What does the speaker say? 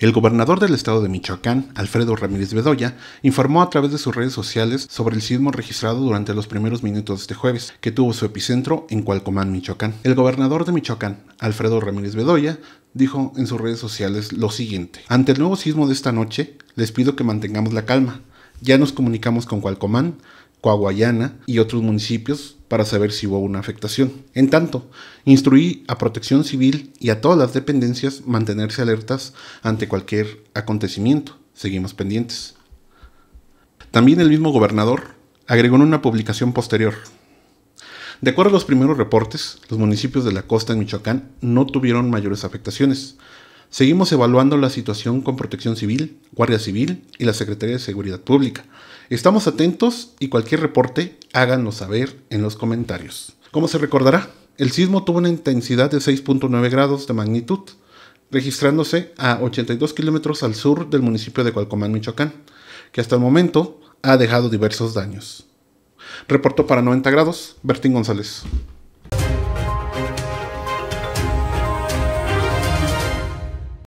El gobernador del estado de Michoacán, Alfredo Ramírez Bedoya, informó a través de sus redes sociales sobre el sismo registrado durante los primeros minutos de este jueves, que tuvo su epicentro en Cualcomán, Michoacán. El gobernador de Michoacán, Alfredo Ramírez Bedoya, dijo en sus redes sociales lo siguiente. Ante el nuevo sismo de esta noche, les pido que mantengamos la calma. Ya nos comunicamos con Cualcomán, Coahuayana y otros municipios para saber si hubo una afectación. En tanto, instruí a Protección Civil y a todas las dependencias mantenerse alertas ante cualquier acontecimiento. Seguimos pendientes. También el mismo gobernador agregó en una publicación posterior. De acuerdo a los primeros reportes, los municipios de la costa en Michoacán no tuvieron mayores afectaciones. Seguimos evaluando la situación con protección civil Guardia Civil y la Secretaría de Seguridad Pública. Estamos atentos y cualquier reporte háganos saber en los comentarios. Como se recordará, el sismo tuvo una intensidad de 6.9 grados de magnitud, registrándose a 82 kilómetros al sur del municipio de Cualcomán, Michoacán, que hasta el momento ha dejado diversos daños. Reportó para 90 grados Bertín González.